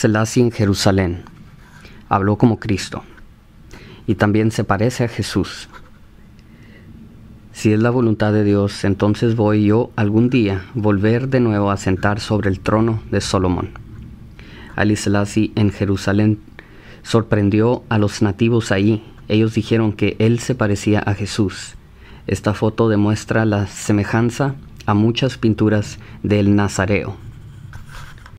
Selassie en Jerusalén. Habló como Cristo. Y también se parece a Jesús. Si es la voluntad de Dios, entonces voy yo algún día volver de nuevo a sentar sobre el trono de Salomón. Ali Selassie en Jerusalén sorprendió a los nativos ahí. Ellos dijeron que él se parecía a Jesús. Esta foto demuestra la semejanza a muchas pinturas del Nazareo.